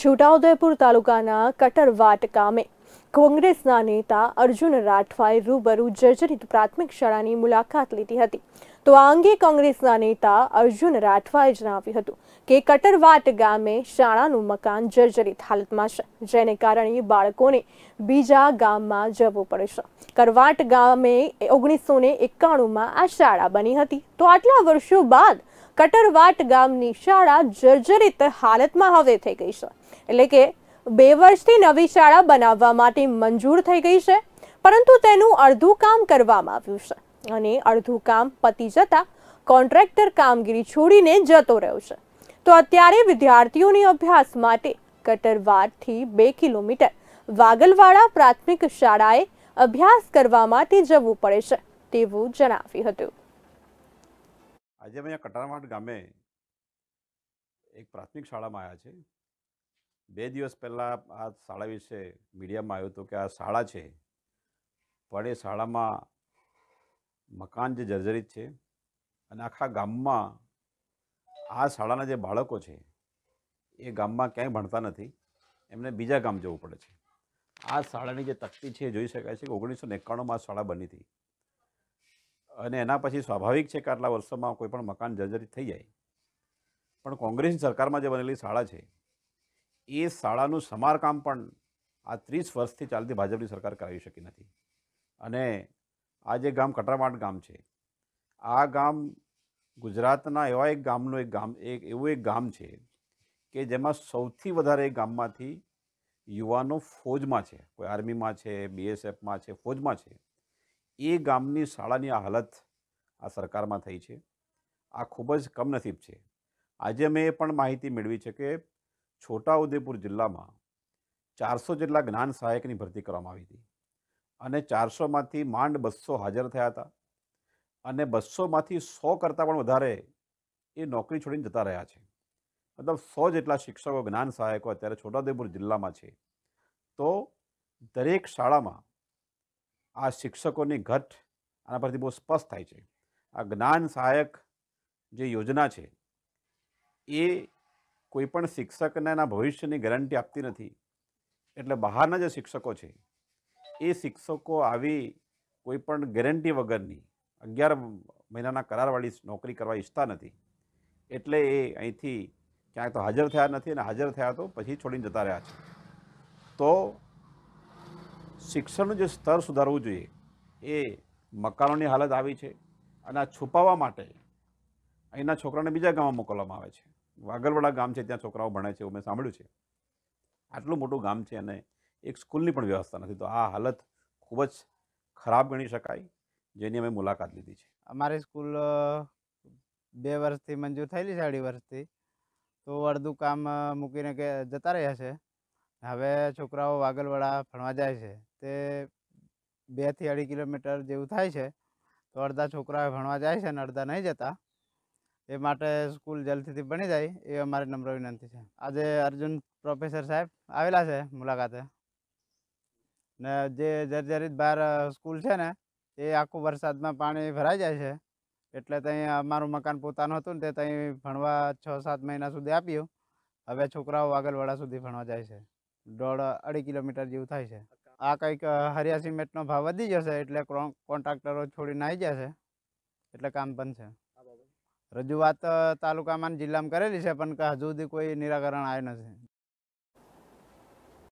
છોટાઉદેપુર તાલુકાના કટરવાટ ગામે કોંગ્રેસના નેતા અર્જુન રાઠવાએ રૂબરૂ જર્જરિત પ્રાથમિક શાળાની મુલાકાત લીધી હતી તો આ અંગે કોંગ્રેસના નેતા અર્જુન રાઠવાએ જણાવ્યું હતું કે કટરવાટ ગામે શાળાનું મકાન જર્જરિત હાલતમાં છે જેને કારણે બાળકોને બીજા ગામમાં જવું પડે છે કરવાટ ગામે ઓગણીસો ને એકાણુંમાં આ શાળા બની હતી તો આટલા વર્ષો બાદ કટરવાટ ગામની શાળા જર્જરિત હાલતમાં હવે થઈ ગઈ છે એટલે કે બે વર્ષથી નવી શાળા બનાવવા માટે મંજૂર થઈ ગઈ છે પરંતુ તેનું અડધું કામ કરવામાં આવ્યું છે અને અડધું કામ પતી જતા કોન્ટ્રાક્ટર કામગીરી છોડીને જતો રહ્યો છે તો અત્યારે વિદ્યાર્થીઓની અભ્યાસ માટે કટરવાટથી બે કિલોમીટર વાગલવાડા પ્રાથમિક શાળાએ અભ્યાસ કરવા માટે જવું પડે છે તેવું જણાવ્યું હતું આજે અમે અહીંયા કટારવાટ ગામે એક પ્રાથમિક શાળામાં આવ્યા છે બે દિવસ પહેલાં આ શાળા વિશે મીડિયામાં આવ્યું હતું કે આ શાળા છે પણ એ શાળામાં મકાન જે જર્જરિત છે અને આખા ગામમાં આ શાળાના જે બાળકો છે એ ગામમાં ક્યાંય ભણતા નથી એમને બીજા ગામ જવું પડે છે આ શાળાની જે તકતી છે જોઈ શકાય છે કે ઓગણીસો એકાણુંમાં શાળા બની હતી અને એના પછી સ્વાભાવિક છે કે આટલા વર્ષોમાં કોઈ પણ મકાન જર્જરિત થઈ જાય પણ કોંગ્રેસની સરકારમાં જે બનેલી શાળા છે એ શાળાનું સમારકામ પણ આ ત્રીસ વર્ષથી ચાલતી ભાજપની સરકાર કરાવી શકી નથી અને આ જે ગામ કટરામાટ ગામ છે આ ગામ ગુજરાતના એવા એક ગામનું એક ગામ એક એવું એક ગામ છે કે જેમાં સૌથી વધારે ગામમાંથી યુવાનો ફોજમાં છે કોઈ આર્મીમાં છે બીએસએફમાં છે ફોજમાં છે એ ગામની શાળાની આ હાલત આ સરકારમાં થઈ છે આ ખૂબ જ કમનસીબ છે આજે મેં એ પણ માહિતી મેળવી છે કે છોટાઉદેપુર જિલ્લામાં ચારસો જેટલા જ્ઞાન સહાયકની ભરતી કરવામાં આવી હતી અને ચારસોમાંથી માંડ બસો હાજર થયા હતા અને બસોમાંથી સો કરતાં પણ વધારે એ નોકરી છોડીને જતા રહ્યા છે મતલબ સો જેટલા શિક્ષકો જ્ઞાન સહાયકો અત્યારે છોટાઉદેપુર જિલ્લામાં છે તો દરેક શાળામાં આ શિક્ષકોની ઘટ આના પરથી બહુ સ્પષ્ટ થાય છે આ જ્ઞાન સહાયક જે યોજના છે એ કોઈપણ શિક્ષકને એના ભવિષ્યની ગેરંટી આપતી નથી એટલે બહારના જે શિક્ષકો છે એ શિક્ષકો આવી કોઈપણ ગેરંટી વગરની અગિયાર મહિનાના કરારવાળી નોકરી કરવા ઈચ્છતા નથી એટલે એ અહીંથી ક્યાંક તો હાજર થયા નથી અને હાજર થયા તો પછી છોડીને જતા રહ્યા છે તો શિક્ષણનું જે સ્તર સુધારવું જોઈએ એ મકાનોની હાલત આવી છે અને આ છુપાવવા માટે અહીંના છોકરાને બીજા ગામમાં મોકલવામાં આવે છે વાગલવાડા ગામ છે ત્યાં છોકરાઓ ભણે છે એવું મેં સાંભળ્યું છે આટલું મોટું ગામ છે અને એક સ્કૂલની પણ વ્યવસ્થા નથી તો આ હાલત ખૂબ જ ખરાબ ગણી શકાય જેની અમે મુલાકાત લીધી છે અમારી સ્કૂલ બે વર્ષથી મંજૂર થયેલી છે અઢી વર્ષથી તો અડધું કામ મૂકીને કે જતા રહ્યા છે હવે છોકરાઓ વાગલવાડા ભણવા જાય છે તે બેથી અઢી કિલોમીટર જેવું થાય છે તો અડધા છોકરાઓ ભણવા જાય છે અને અડધા નહીં જતા એ માટે સ્કૂલ જલ્દીથી બની જાય એ અમારી નમ્ર વિનંતી છે આજે અર્જુન પ્રોફેસર સાહેબ આવેલા છે મુલાકાતે ને જે જર્જરિત બહાર સ્કૂલ છે ને એ આખું વરસાદમાં પાણી ભરાઈ જાય છે એટલે ત્યાં અમારું મકાન પોતાનું હતું ને તે ત્યાં ભણવા છ સાત મહિના સુધી આપ્યું હવે છોકરાઓ વાગલવાડા સુધી ભણવા જાય છે દોઢ અઢી કિલોમીટર જેવું થાય છે આ કંઈક હરિયા સિમેન્ટનો ભાવ વધી જશે એટલે કોન્ટ્રાક્ટરો છોડીને આવી જશે એટલે કામ પણ છે રજૂઆત તાલુકામાં જિલ્લામાં કરેલી છે પણ હજુ સુધી કોઈ નિરાકરણ આવ્યું નથી